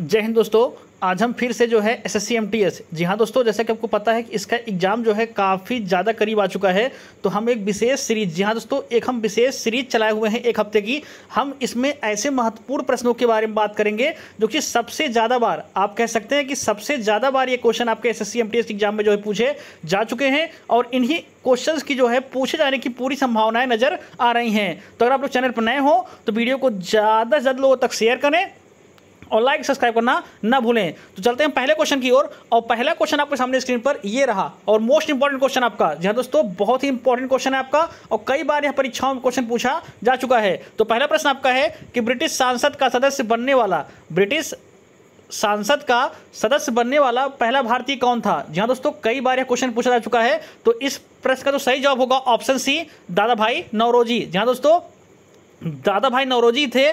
जय हिंद दोस्तों आज हम फिर से जो है एस एस जी हाँ दोस्तों जैसा कि आपको पता है कि इसका एग्जाम जो है काफ़ी ज़्यादा करीब आ चुका है तो हम एक विशेष सीरीज जी हाँ दोस्तों एक हम विशेष सीरीज चलाए हुए हैं एक हफ्ते की हम इसमें ऐसे महत्वपूर्ण प्रश्नों के बारे में बात करेंगे जो कि सबसे ज़्यादा बार आप कह सकते हैं कि सबसे ज़्यादा बार ये क्वेश्चन आपके एस एस एग्जाम में जो है पूछे जा चुके हैं और इन्हीं क्वेश्चंस की जो है पूछे जाने की पूरी संभावनाएं नज़र आ रही हैं तो अगर आप लोग चैनल पर नए हो तो वीडियो को ज़्यादा से ज़्यादा लोगों तक शेयर करें और लाइक सब्सक्राइब करना ना भूलें तो चलते हैं पहले क्वेश्चन की ओर और, और पहला क्वेश्चन आपके सामने स्क्रीन पर ये रहा और मोस्ट इंपॉर्टेंट क्वेश्चन आपका जी हाँ दोस्तों बहुत ही इंपॉर्टेंट क्वेश्चन है आपका और कई बार यह परीक्षाओं में क्वेश्चन पूछा जा चुका है तो पहला प्रश्न आपका है कि ब्रिटिश सांसद का सदस्य बनने वाला ब्रिटिश सांसद का सदस्य बनने वाला पहला भारतीय कौन था जी हाँ दोस्तों कई बार यह क्वेश्चन पूछा जा चुका है तो इस प्रश्न का जो तो सही जवाब होगा ऑप्शन सी दादा भाई नवरोजी जी हाँ दोस्तों दादा भाई नवरोजी थे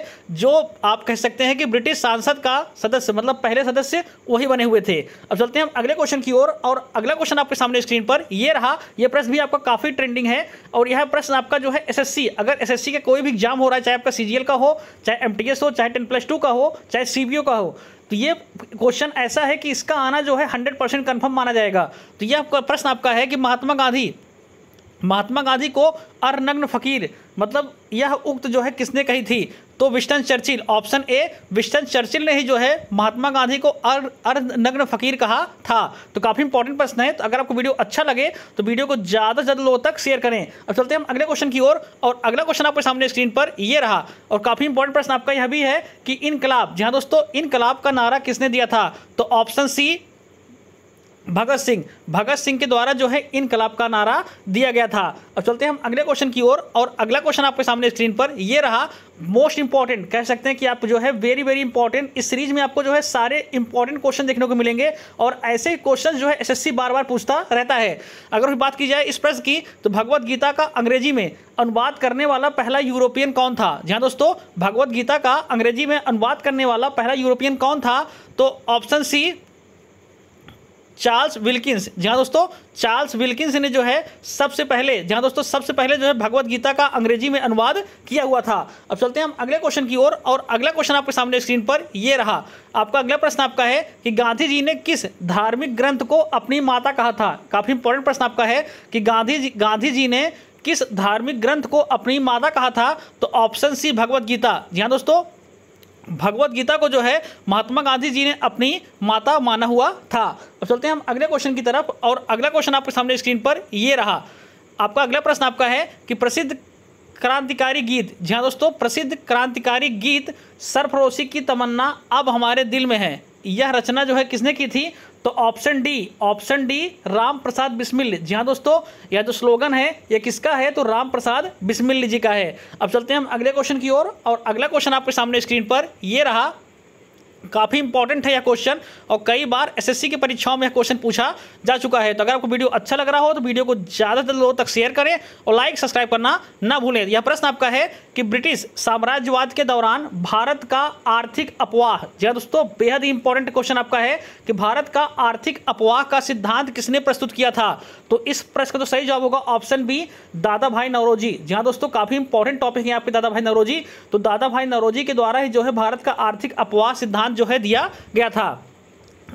जो आप कह सकते हैं कि ब्रिटिश सांसद का सदस्य मतलब पहले सदस्य वही बने हुए थे अब चलते हैं हम अगले क्वेश्चन की ओर और, और अगला क्वेश्चन आपके सामने स्क्रीन पर यह रहा यह प्रश्न भी आपका काफ़ी ट्रेंडिंग है और यह प्रश्न आपका जो है एसएससी अगर एसएससी का कोई भी एग्जाम हो रहा है चाहे आपका सीजीएल का हो चाहे एम हो चाहे टेन प्लस टू का हो चाहे सीबीओ का हो तो ये क्वेश्चन ऐसा है कि इसका आना जो है हंड्रेड परसेंट कन्फर्म माना जाएगा तो यह प्रश्न आपका है कि महात्मा गांधी महात्मा गांधी को अरनग्न फकीर मतलब यह उक्त जो है किसने कही थी तो Winston Churchill option A Winston Churchill ने ही जो है महात्मा गांधी को अर नग्न फकीर कहा था तो काफ़ी इंपॉर्टेंट प्रश्न है तो अगर आपको वीडियो अच्छा लगे तो वीडियो को ज़्यादा से ज़्यादा लोगों तक शेयर करें अब चलते हैं हम अगले क्वेश्चन की ओर और, और अगला क्वेश्चन आपके सामने स्क्रीन पर यह रहा और काफ़ी इंपॉर्टेंट प्रश्न आपका यह भी है कि इनकलाब जी हाँ दोस्तों इनकलाब का नारा किसने दिया था तो ऑप्शन सी भगत सिंह भगत सिंह के द्वारा जो है इनकलाब का नारा दिया गया था अब चलते हैं हम अगले क्वेश्चन की ओर और, और अगला क्वेश्चन आपके सामने स्क्रीन पर ये रहा मोस्ट इंपॉर्टेंट कह सकते हैं कि आप जो है वेरी वेरी इंपॉर्टेंट इस सीरीज में आपको जो है सारे इंपॉर्टेंट क्वेश्चन देखने को मिलेंगे और ऐसे क्वेश्चन जो है एस बार बार पूछता रहता है अगर बात की जाए इस प्रश्न की तो भगवत गीता का अंग्रेजी में अनुवाद करने वाला पहला यूरोपियन कौन था जहां दोस्तों भगवत गीता का अंग्रेजी में अनुवाद करने वाला पहला यूरोपियन कौन था तो ऑप्शन सी चार्ल्स विल्किंस जी हाँ दोस्तों चार्ल्स विल्किंस ने जो है सबसे पहले जी हाँ दोस्तों सबसे पहले जो है भगवत गीता का अंग्रेजी में अनुवाद किया हुआ था अब चलते हैं हम अगले क्वेश्चन की ओर और, और अगला क्वेश्चन आपके सामने स्क्रीन पर ये रहा आपका अगला प्रश्न आपका है कि गांधी जी ने किस धार्मिक ग्रंथ को अपनी माता कहा था काफ़ी इंपॉर्टेंट प्रश्न आपका है कि गांधी जी गांधी जी ने किस धार्मिक ग्रंथ को अपनी माता कहा था तो ऑप्शन सी भगवत गीता जी हाँ दोस्तों भगवत गीता को जो है महात्मा गांधी जी ने अपनी माता माना हुआ था अब चलते हैं हम अगले क्वेश्चन की तरफ और अगला क्वेश्चन आपके सामने स्क्रीन पर ये रहा आपका अगला प्रश्न आपका है कि प्रसिद्ध क्रांतिकारी गीत जी हाँ दोस्तों प्रसिद्ध क्रांतिकारी गीत सरफरोशी की तमन्ना अब हमारे दिल में है यह रचना जो है किसने की थी तो option D option D Ram Prasad Bismil जी हाँ दोस्तों यह जो स्लोगन है यह किसका है तो राम प्रसाद बिस्मिल जी का है अब चलते हैं हम अगले क्वेश्चन की ओर और, और अगला क्वेश्चन आपके सामने स्क्रीन पर यह रहा काफ़ी इंपॉर्टेंट है यह क्वेश्चन और कई बार एसएससी की परीक्षाओं में यह क्वेश्चन पूछा जा चुका है तो अगर आपको वीडियो अच्छा लग रहा हो तो वीडियो को ज़्यादा से लोगों तक शेयर करें और लाइक सब्सक्राइब करना ना भूलें यह प्रश्न आपका है कि ब्रिटिश साम्राज्यवाद के दौरान भारत का आर्थिक अपवाह जी हाँ दोस्तों बेहद इंपॉर्टेंट क्वेश्चन आपका है कि भारत का आर्थिक अपवाह का सिद्धांत किसने प्रस्तुत किया था तो इस प्रश्न का तो सही जवाब होगा ऑप्शन बी दादा भाई नवरोजी जी हाँ दोस्तों काफ़ी इंपॉर्टेंट टॉपिक है आपके दादा भाई नवरोजी तो दादा भाई नवरोजी के द्वारा ही जो है भारत का आर्थिक अपवाह सिद्धांत जो है दिया गया था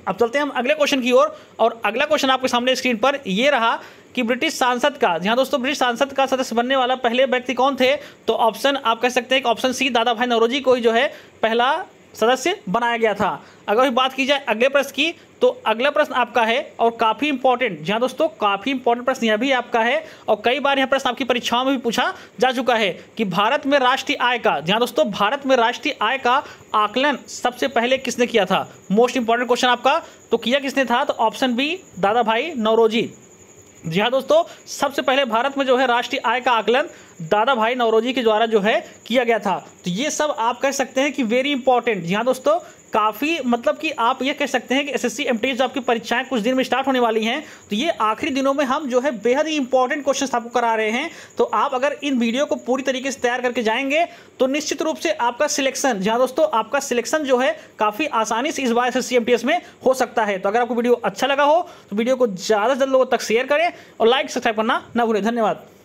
अब चलते हैं हम अगले क्वेश्चन की ओर और, और अगला क्वेश्चन आपके सामने स्क्रीन पर यह रहा कि ब्रिटिश सांसद का यहाँ दोस्तों ब्रिटिश सांसद का सदस्य बनने वाला पहले व्यक्ति कौन थे तो ऑप्शन आप कह सकते हैं कि ऑप्शन सी दादा भाई नवरोजी को ही जो है पहला सदस्य बनाया गया था अगर बात की जाए अगले प्रश्न की तो अगला प्रश्न आपका है और काफ़ी इंपॉर्टेंट जहां दोस्तों काफ़ी इंपॉर्टेंट प्रश्न यह भी आपका है और कई बार यह प्रश्न आपकी परीक्षाओं में भी पूछा जा चुका है कि भारत में राष्ट्रीय आय का जहां दोस्तों भारत में राष्ट्रीय आय का आकलन सबसे पहले किसने किया था मोस्ट इंपॉर्टेंट क्वेश्चन आपका तो किया किसने था तो ऑप्शन बी दादा भाई नवरोजी जी हाँ दोस्तों सबसे पहले भारत में जो है राष्ट्रीय आय का आकलन दादा भाई नवरोजी के द्वारा जो है किया गया था तो ये सब आप कह सकते हैं कि वेरी इंपॉर्टेंट जी हाँ दोस्तों काफ़ी मतलब कि आप ये कह सकते हैं कि S S C M T जो आपकी परीक्षाएं कुछ दिन में स्टार्ट होने वाली हैं तो ये आखिरी दिनों में हम जो है बेहद ही इंपॉर्टेंट क्वेश्चन आपको करा रहे हैं तो आप अगर इन वीडियो को पूरी तरीके से तैयार करके जाएंगे तो निश्चित रूप से आपका सिलेक्शन जहाँ दोस्तों आपका सिलेक्शन जो है काफ़ी आसानी से इस बार S S C M T S में हो सकता है तो अगर आपको वीडियो अच्छा लगा हो तो वीडियो को ज़्यादा से लोगों तक शेयर करें और लाइक सब्सक्राइब करना ना भूलें धन्यवाद